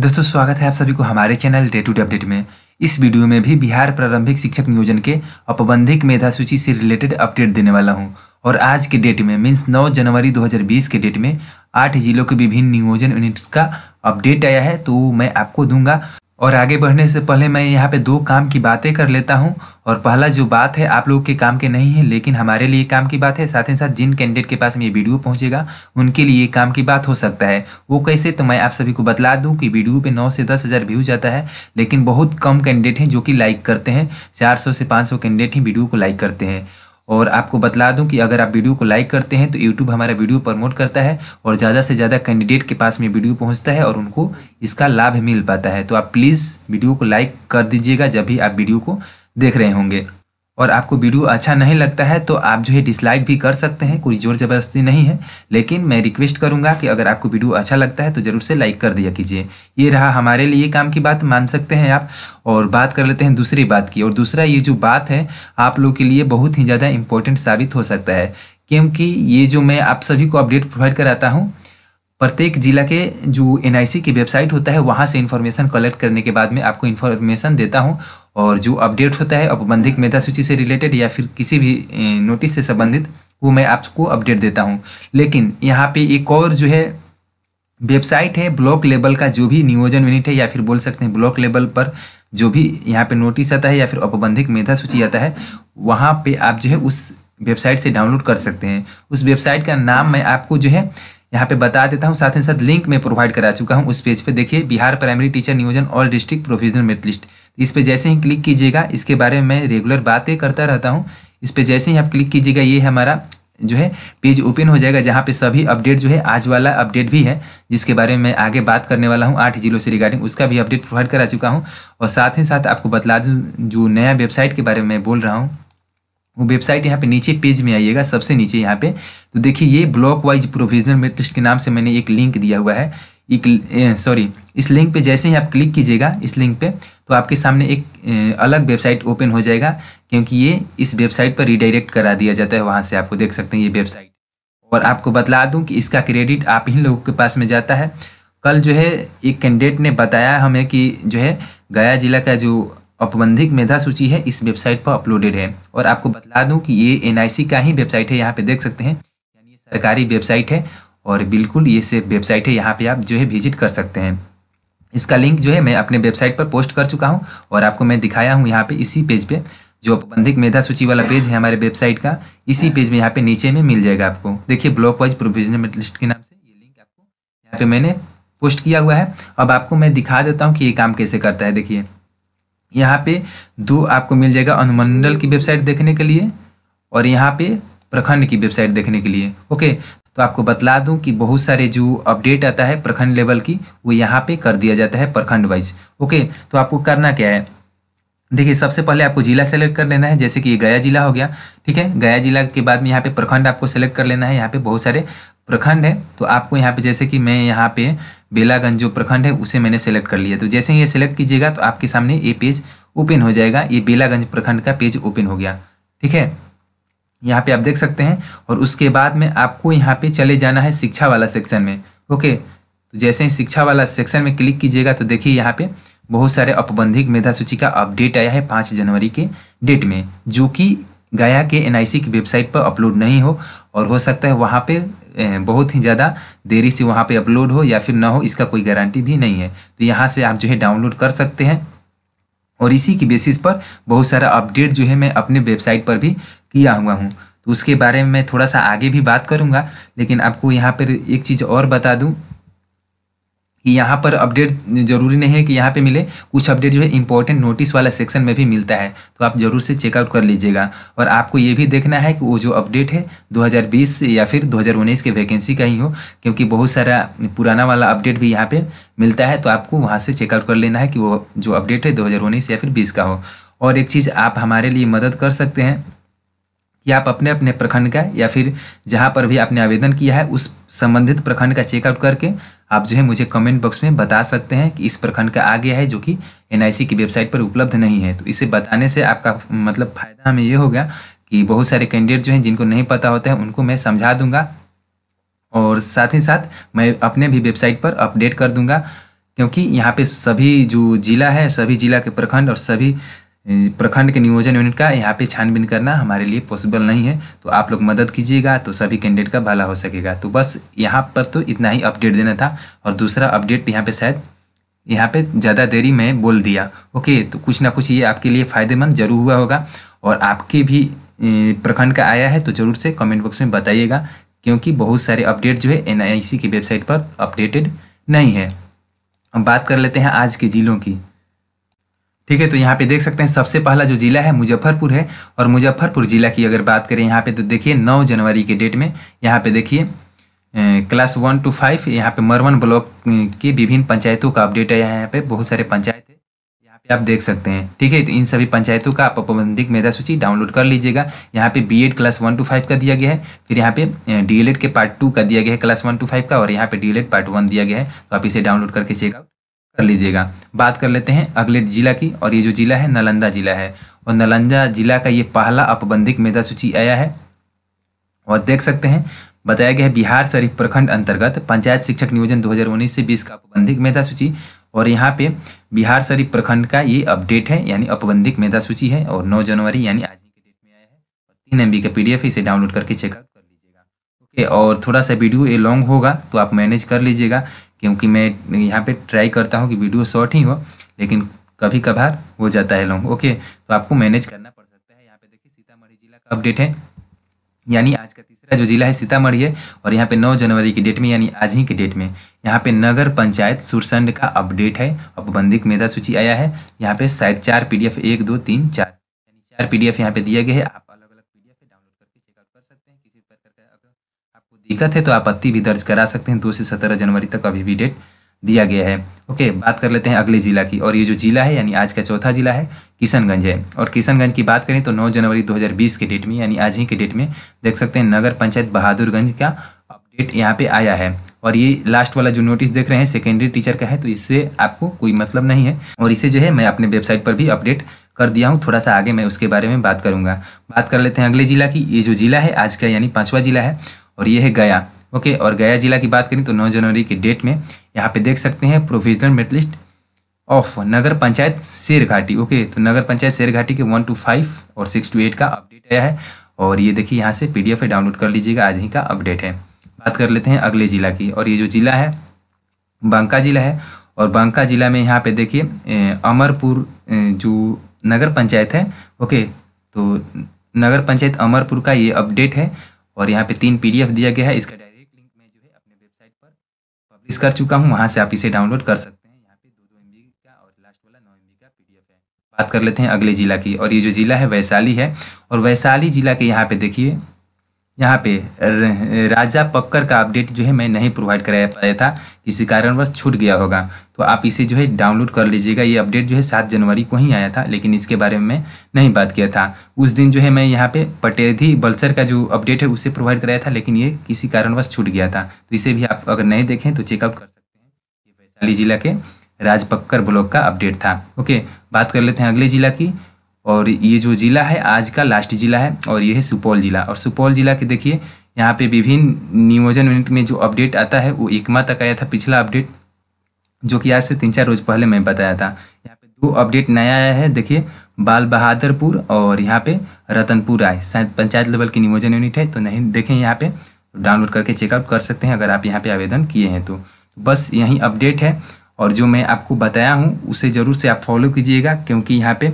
दोस्तों स्वागत है आप सभी को हमारे channel day to day update में इस वीडियो में भी बिहार प्रारंभिक शिक्षक नियोजन के अपबंधिक मेधा सूची से रिलेटेड अपडेट देने वाला हूं और आज के डेट में मीन्स 9 जनवरी 2020 के डेट में आठ जिलों के विभिन्न नियोजन यूनिट्स का अपडेट आया है तो मैं आपको दूंगा और आगे बढ़ने से पहले मैं यहाँ पे दो काम की बातें कर लेता हूँ और पहला जो बात है आप लोग के काम के नहीं है लेकिन हमारे लिए काम की बात है साथ ही साथ जिन कैंडिडेट के पास में ये वीडियो पहुँचेगा उनके लिए काम की बात हो सकता है वो कैसे तो मैं आप सभी को बतला दूँ कि वीडियो पे नौ से दस हज़ार व्यूज आता है लेकिन बहुत कम कैंडिडेट हैं जो कि लाइक करते हैं चार से पाँच कैंडिडेट ही वीडियो को लाइक करते हैं और आपको बतला दूं कि अगर आप वीडियो को लाइक करते हैं तो यूट्यूब हमारा वीडियो प्रमोट करता है और ज़्यादा से ज़्यादा कैंडिडेट के पास में वीडियो पहुंचता है और उनको इसका लाभ मिल पाता है तो आप प्लीज़ वीडियो को लाइक कर दीजिएगा जब भी आप वीडियो को देख रहे होंगे और आपको वीडियो अच्छा नहीं लगता है तो आप जो है डिसलाइक भी कर सकते हैं कोई ज़ोर ज़बरदस्ती नहीं है लेकिन मैं रिक्वेस्ट करूंगा कि अगर आपको वीडियो अच्छा लगता है तो ज़रूर से लाइक कर दिया कीजिए ये रहा हमारे लिए काम की बात मान सकते हैं आप और बात कर लेते हैं दूसरी बात की और दूसरा ये जो बात है आप लोग के लिए बहुत ही ज़्यादा इम्पोर्टेंट साबित हो सकता है क्योंकि ये जो मैं आप सभी को अपडेट प्रोवाइड कराता हूँ प्रत्येक जिला के जो एन की वेबसाइट होता है वहाँ से इन्फॉर्मेशन कलेक्ट करने के बाद में आपको इन्फॉर्मेशन देता हूँ और जो अपडेट होता है अपबंधिक मेधा सूची से रिलेटेड या फिर किसी भी नोटिस से संबंधित वो मैं आपको अपडेट देता हूँ लेकिन यहाँ पे एक और जो है वेबसाइट है ब्लॉक लेवल का जो भी नियोजन यूनिट है या फिर बोल सकते हैं ब्लॉक लेवल पर जो भी यहाँ पे नोटिस आता है या फिर औपबंधिक मेधा सूची आता है वहाँ पे आप जो है उस वेबसाइट से डाउनलोड कर सकते हैं उस वेबसाइट का नाम मैं आपको जो है यहाँ पे बता देता हूँ साथ ही साथ लिंक मैं प्रोवाइड करा चुका हूँ उस पेज पे देखिए बिहार प्राइमरी टीचर नियोजन all district provisional merit list इस पर जैसे ही क्लिक कीजिएगा इसके बारे में मैं रेगुलर बातें करता रहता हूँ इस पर जैसे ही आप क्लिक कीजिएगा ये हमारा जो है पेज ओपन हो जाएगा जहाँ पे सभी अपडेट जो है आज वाला अपडेट भी है जिसके बारे में मैं आगे बात करने वाला हूँ आठ जिलों से रिगार्डिंग उसका भी अपडेट प्रोवाइड करा चुका हूँ और साथ ही साथ आपको बतला दूँ जो नया वेबसाइट के बारे में बोल रहा हूँ वो वेबसाइट यहाँ पे नीचे पेज में आइएगा सबसे नीचे यहाँ पे तो देखिए ये ब्लॉक वाइज प्रोविजनल मेट्रिक्स के नाम से मैंने एक लिंक दिया हुआ है एक सॉरी इस लिंक पे जैसे ही आप क्लिक कीजिएगा इस लिंक पे तो आपके सामने एक अलग वेबसाइट ओपन हो जाएगा क्योंकि ये इस वेबसाइट पर रिडायरेक्ट करा दिया जाता है वहाँ से आपको देख सकते हैं ये वेबसाइट और आपको बतला दूँ कि इसका क्रेडिट आप ही लोगों के पास में जाता है कल जो है एक कैंडिडेट ने बताया हमें कि जो है गया जिला का जो अपबंधिक मेधा सूची है इस वेबसाइट पर अपलोडेड है और आपको बतला दूं कि ये एनआईसी का ही वेबसाइट है यहाँ पे देख सकते हैं यानी ये सरकारी वेबसाइट है और बिल्कुल ये सिर्फ वेबसाइट है यहाँ पे आप जो है विजिट कर सकते हैं इसका लिंक जो है मैं अपने वेबसाइट पर पोस्ट कर चुका हूँ और आपको मैं दिखाया हूँ यहाँ पे इसी पेज पे जो प्रबंधिक मेधा सूची वाला पेज है हमारे वेबसाइट का इसी पेज में यहाँ पे नीचे में मिल जाएगा आपको देखिए ब्लॉक वाइज प्रोविजनल लिस्ट के नाम से ये लिंक आपको यहाँ पे मैंने पोस्ट किया हुआ है अब आपको मैं दिखा देता हूँ कि ये काम कैसे करता है देखिए यहाँ पे दो आपको मिल जाएगा अनुमंडल की वेबसाइट देखने के लिए और यहाँ पे प्रखंड की वेबसाइट देखने के लिए ओके तो आपको बतला दूं कि बहुत सारे जो अपडेट आता है प्रखंड लेवल की वो यहाँ पे कर दिया जाता है प्रखंड वाइज ओके तो आपको करना क्या है देखिए सबसे पहले आपको जिला सेलेक्ट कर लेना है जैसे कि ये गया जिला हो गया ठीक है गया जिला के बाद में यहाँ पे प्रखंड आपको सेलेक्ट कर लेना है यहाँ पे बहुत सारे प्रखंड है तो आपको यहाँ पे जैसे कि मैं यहाँ पे बेलागंज जो प्रखंड है उसे मैंने सेलेक्ट कर लिया तो जैसे ही ये सिलेक्ट कीजिएगा तो आपके सामने ये पेज ओपन हो जाएगा ये बेलागंज प्रखंड का पेज ओपन हो गया ठीक है यहाँ पे आप देख सकते हैं और उसके बाद में आपको यहाँ पे चले जाना है शिक्षा वाला सेक्शन में ओके तो जैसे ही शिक्षा वाला सेक्शन में क्लिक कीजिएगा तो देखिए यहाँ पे बहुत सारे अपबंधिक मेधा सूची का अपडेट आया है पाँच जनवरी के डेट में जो कि गया के एन की वेबसाइट पर अपलोड नहीं हो और हो सकता है वहाँ पे बहुत ही ज़्यादा देरी से वहाँ पे अपलोड हो या फिर ना हो इसका कोई गारंटी भी नहीं है तो यहाँ से आप जो है डाउनलोड कर सकते हैं और इसी की बेसिस पर बहुत सारा अपडेट जो है मैं अपने वेबसाइट पर भी किया हुआ हूँ तो उसके बारे में मैं थोड़ा सा आगे भी बात करूँगा लेकिन आपको यहाँ पर एक चीज़ और बता दूँ कि यहाँ पर अपडेट जरूरी नहीं है कि यहाँ पे मिले कुछ अपडेट जो है इंपॉर्टेंट नोटिस वाला सेक्शन में भी मिलता है तो आप जरूर से चेकआउट कर लीजिएगा और आपको ये भी देखना है कि वो जो अपडेट है 2020 या फिर 2019 के वैकेंसी का ही हो क्योंकि बहुत सारा पुराना वाला अपडेट भी यहाँ पे मिलता है तो आपको वहाँ से चेकआउट कर लेना है कि वो जो अपडेट है दो या फिर बीस का हो और एक चीज़ आप हमारे लिए मदद कर सकते हैं कि आप अपने अपने प्रखंड का या फिर जहाँ पर भी आपने आवेदन किया है उस संबंधित प्रखंड का चेकआउट करके आप जो है मुझे कमेंट बॉक्स में बता सकते हैं कि इस प्रखंड का आ गया है जो कि एन की वेबसाइट पर उपलब्ध नहीं है तो इसे बताने से आपका मतलब फ़ायदा हमें ये होगा कि बहुत सारे कैंडिडेट जो हैं जिनको नहीं पता होता है उनको मैं समझा दूंगा और साथ ही साथ मैं अपने भी वेबसाइट पर अपडेट कर दूंगा क्योंकि यहाँ पे सभी जो ज़िला है सभी ज़िला के प्रखंड और सभी प्रखंड के नियोजन यूनिट का यहाँ पे छानबीन करना हमारे लिए पॉसिबल नहीं है तो आप लोग मदद कीजिएगा तो सभी कैंडिडेट का भला हो सकेगा तो बस यहाँ पर तो इतना ही अपडेट देना था और दूसरा अपडेट यहाँ पे शायद यहाँ पे ज़्यादा देरी में बोल दिया ओके तो कुछ ना कुछ ये आपके लिए फ़ायदेमंद जरूर हुआ होगा और आपके भी प्रखंड का आया है तो ज़रूर से कमेंट बॉक्स में बताइएगा क्योंकि बहुत सारे अपडेट जो है एन की वेबसाइट पर अपडेटेड नहीं है हम बात कर लेते हैं आज के ज़िलों की ठीक है तो यहाँ पे देख सकते हैं सबसे पहला जो जिला है मुजफ्फरपुर है और मुजफ्फरपुर जिला की अगर बात करें यहाँ पे तो देखिए 9 जनवरी के डेट में यहाँ पे देखिए क्लास वन टू फाइव यहाँ पे मरवन ब्लॉक की विभिन्न पंचायतों का अपडेट है यहाँ पे बहुत सारे पंचायत है यहाँ पे आप देख सकते हैं ठीक है तो इन सभी पंचायतों का आप प्रबंधिक मेधा सूची डाउनलोड कर लीजिएगा यहाँ पे B class one two five का दिया गया है फिर यहाँ पे डी के पार्ट टू का दिया गया है क्लास वन टू फाइव का और यहाँ पे डी पार्ट वन दिया गया है तो आप इसे डाउनलोड करके चेकआउट कर लीजिएगा बात कर लेते हैं अगले जिला की और ये जो जिला है नालंदा जिला है और नालंदा जिला का ये पहला अपबंधिक मेधा सूची आया है और देख सकते हैं बताया गया है बिहार शरीफ प्रखंड अंतर्गत पंचायत शिक्षक नियोजन 2019 से 20 का अपबंधिक मेधा सूची और यहाँ पे बिहार शरीफ प्रखंड का ये अपडेट है यानी अपबंधिक मेधा सूची है और 9 जनवरी यानी आज के डेट में आया है और तीन एम का पीडीएफ इसे डाउनलोड करके चेकअप कर लीजिएगा ओके और थोड़ा सा वीडियो ये लॉन्ग होगा तो आप मैनेज कर लीजिएगा क्योंकि मैं यहाँ पे ट्राई करता हूँ कि वीडियो शॉर्ट ही हो लेकिन कभी कभार हो जाता है लॉन्ग ओके तो आपको मैनेज करना पड़ सकता है यहाँ पे देखिए सीतामढ़ी जिला का अपडेट है यानी आज का तीसरा जो जिला है सीतामढ़ी है और यहाँ पे 9 जनवरी की डेट में यानी आज ही के डेट में यहाँ पे नगर पंचायत सुरसंड का अपडेट है औपबंधिक मेधा सूची आया है यहाँ पे शायद चार पीडीएफ एक दो तीन चार यानी चार पी एफ यहाँ पे दिया गया है आप दिक्कत है तो आपत्ति भी दर्ज करा सकते हैं दो से सत्रह जनवरी तक अभी भी डेट दिया गया है ओके बात कर लेते हैं अगले जिला की और ये जो जिला है यानी आज का चौथा जिला है किशनगंज है और किशनगंज की बात करें तो 9 जनवरी 2020 के डेट में यानी आज ही के डेट में देख सकते हैं नगर पंचायत बहादुरगंज का अपडेट यहाँ पे आया है और ये लास्ट वाला जो नोटिस देख रहे हैं सेकेंडरी टीचर का है तो इससे आपको कोई मतलब नहीं है और इसे जो है मैं अपने वेबसाइट पर भी अपडेट कर दिया हूँ थोड़ा सा आगे मैं उसके बारे में बात करूँगा बात कर लेते हैं अगले जिला की ये जो जिला है आज का यानी पांचवा जिला है और ये है गया ओके और गया जिला की बात करें तो नौ जनवरी के डेट में यहाँ पे देख सकते हैं provisional merit list of Nagar Panchayat Sher Ghati okay तो नगर पंचायत शेर घाटी के वन टू फाइव और सिक्स टू एट का अपडेट आया है और ये देखिए यहाँ से पी है डाउनलोड कर लीजिएगा आज ही का अपडेट है बात कर लेते हैं अगले ज़िला की और ये जो ज़िला है बांका ज़िला है और बांका ज़िला में यहाँ पे देखिए अमरपुर जो नगर पंचायत है ओके तो नगर पंचायत अमरपुर का ये अपडेट है और यहाँ पे तीन पीडीएफ दिया गया है इसका डायरेक्ट लिंक मैं जो है अपने वेबसाइट पर पब्लिश कर चुका हूँ वहाँ से आप इसे डाउनलोड कर सकते हैं यहाँ पे दो दो एम का और लास्ट वाला नौ एम का पी है बात कर लेते हैं अगले जिला की और ये जो जिला है वैशाली है और वैशाली जिला के यहाँ पे देखिए यहाँ पे राजा पक्कर का अपडेट जो है मैं नहीं प्रोवाइड कराया पाया था किसी कारणवश छूट गया होगा तो आप इसे जो है डाउनलोड कर लीजिएगा ये अपडेट जो है सात जनवरी को ही आया था लेकिन इसके बारे में मैं नहीं बात किया था उस दिन जो है मैं यहाँ पे पटेधी बल्सर का जो अपडेट है उसे प्रोवाइड कराया था लेकिन ये किसी कारणवश छूट गया था तो इसे भी आप अगर नहीं देखें तो चेकआउट कर सकते हैं ये वैशाली जिला के राजपक्कर ब्लॉक का अपडेट था ओके बात कर लेते हैं अगले जिला की और ये जो ज़िला है आज का लास्ट ज़िला है और ये है सुपौल ज़िला और सुपौल ज़िला के देखिए यहाँ पे विभिन्न नियोजन यूनिट में जो अपडेट आता है वो एक माह तक आया था पिछला अपडेट जो कि आज से तीन चार रोज़ पहले मैं बताया था यहाँ पे दो अपडेट नया आया है देखिए बाल बहादुरपुर और यहाँ पे रतनपुर आए शायद पंचायत लेवल की नियोजन यूनिट है तो नहीं देखें यहाँ पे डाउनलोड करके चेकअप कर सकते हैं अगर आप यहाँ पे आवेदन किए हैं तो, तो बस यही अपडेट है और जो मैं आपको बताया हूँ उसे ज़रूर से आप फॉलो कीजिएगा क्योंकि यहाँ पे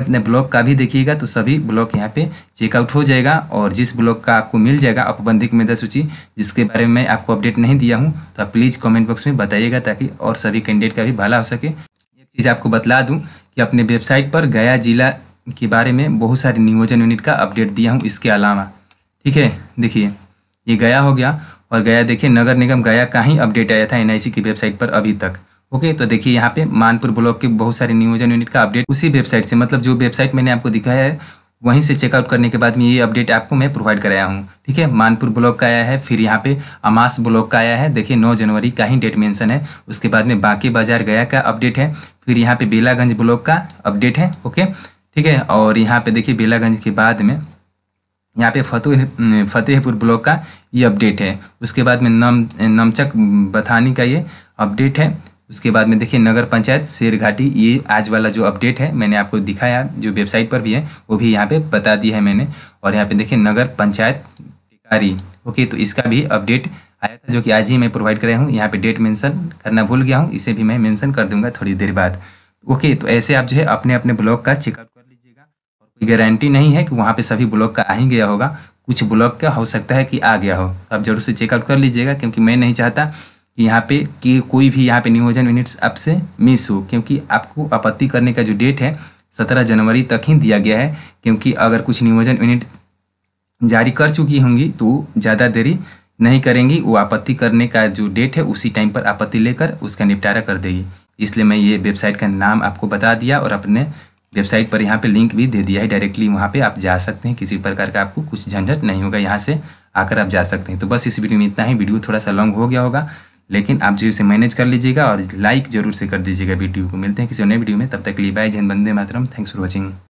अपने ब्लॉक का भी देखिएगा तो सभी ब्लॉक यहाँ पे चेकआउट हो जाएगा और जिस ब्लॉक का आपको मिल जाएगा अपबंधिक मेधा सूची जिसके बारे में आपको अपडेट नहीं दिया हूँ तो आप प्लीज़ कमेंट बॉक्स में बताइएगा ताकि और सभी कैंडिडेट का भी भला हो सके एक चीज़ आपको बतला दूँ कि अपने वेबसाइट पर गया जिला के बारे में बहुत सारे नियोजन यूनिट का अपडेट दिया हूँ इसके अलावा ठीक है देखिए ये गया हो गया और गया देखिए नगर निगम गया का ही अपडेट आया था एनआईसी की वेबसाइट पर अभी तक ओके तो देखिए यहाँ पे मानपुर ब्लॉक के बहुत सारे नियोजन यूनिट का अपडेट उसी वेबसाइट से मतलब जो वेबसाइट मैंने आपको दिखाया है वहीं से चेकआउट करने के बाद में ये अपडेट आपको मैं प्रोवाइड कराया हूँ ठीक है मानपुर ब्लॉक का आया है फिर यहाँ पे अमास ब्लॉक का आया है देखिए 9 जनवरी का ही डेट मेंशन है उसके बाद में बाकी बाजार गया का अपडेट है फिर यहाँ पे बेलागंज ब्लॉक का अपडेट है ओके ठीक है और यहाँ पे देखिए बेलागंज के बाद में यहाँ पे फतेह फतेहपुर ब्लॉक का ये अपडेट है उसके बाद में नम नमचक बथानी का ये अपडेट है उसके बाद में देखिए नगर पंचायत शेर घाटी ये आज वाला जो अपडेट है मैंने आपको दिखाया जो वेबसाइट पर भी है वो भी यहाँ पे बता दिया है मैंने और यहाँ पे देखिए नगर पंचायत टिकारी ओके तो इसका भी अपडेट आया था जो कि आज ही मैं प्रोवाइड रहा हूँ यहाँ पे डेट मेंशन करना भूल गया हूँ इसे भी मैं मैंसन कर दूंगा थोड़ी देर बाद ओके तो ऐसे आप जो है अपने अपने ब्लॉक का चेकआउट कर लीजिएगा और कोई गारंटी नहीं है कि वहाँ पे सभी ब्लॉक का आ ही गया होगा कुछ ब्लॉक का हो सकता है कि आ गया हो तो आप जरूर से चेकआउट कर लीजिएगा क्योंकि मैं नहीं चाहता यहाँ पे कि कोई भी यहाँ पे नियोजन मिनट्स आपसे मिस हो क्योंकि आपको आपत्ति करने का जो डेट है सत्रह जनवरी तक ही दिया गया है क्योंकि अगर कुछ नियोजन यूनिट जारी कर चुकी होंगी तो ज़्यादा देरी नहीं करेंगी वो आपत्ति करने का जो डेट है उसी टाइम पर आपत्ति लेकर उसका निपटारा कर देगी इसलिए मैं ये वेबसाइट का नाम आपको बता दिया और अपने वेबसाइट पर यहाँ पे लिंक भी दे दिया है डायरेक्टली वहाँ पे आप जा सकते हैं किसी प्रकार का आपको कुछ झंझट नहीं होगा यहाँ से आकर आप जा सकते हैं तो बस इस वीडियो में इतना ही वीडियो थोड़ा सा लॉन्ग हो गया होगा लेकिन आप जो इसे मैनेज कर लीजिएगा और लाइक जरूर से कर दीजिएगा वीडियो को मिलते हैं किसी नए वीडियो में तब तक लिए बाय जैन बंदे मातरम थैंक्स फॉर वॉचिंग